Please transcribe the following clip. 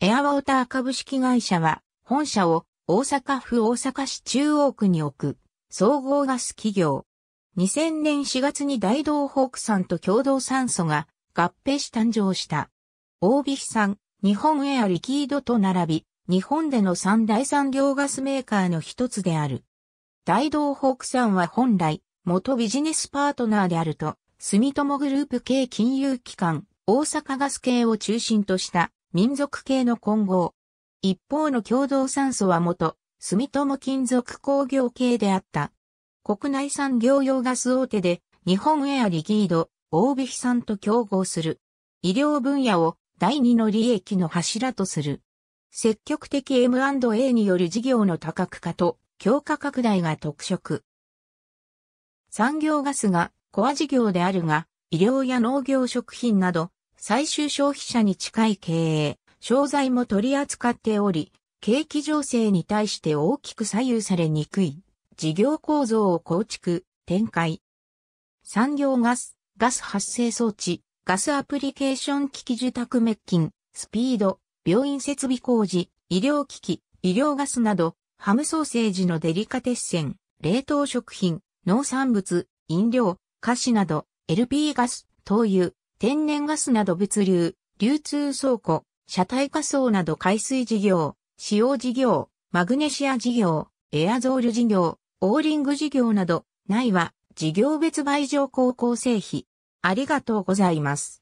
エアウォーター株式会社は、本社を大阪府大阪市中央区に置く、総合ガス企業。2000年4月に大道ホークさんと共同酸素が合併し誕生した。大引産、日本エアリキードと並び、日本での三大産業ガスメーカーの一つである。大道ホークさんは本来、元ビジネスパートナーであると、住友グループ系金融機関、大阪ガス系を中心とした民族系の混合。一方の共同酸素は元、住友金属工業系であった。国内産業用ガス大手で、日本エアリギード、大引さんと競合する。医療分野を第二の利益の柱とする。積極的 M&A による事業の多角化と強化拡大が特色。産業ガスがコア事業であるが、医療や農業食品など最終消費者に近い経営、商材も取り扱っており、景気情勢に対して大きく左右されにくい、事業構造を構築、展開。産業ガス、ガス発生装置、ガスアプリケーション機器受託滅菌、スピード、病院設備工事、医療機器、医療ガスなど、ハムソーセージのデリカテッセン、冷凍食品、農産物、飲料、菓子など、LP ガス、灯油、天然ガスなど物流、流通倉庫、車体火葬など海水事業、使用事業、マグネシア事業、エアゾール事業、オーリング事業など、ないは事業別倍上高校生費。ありがとうございます。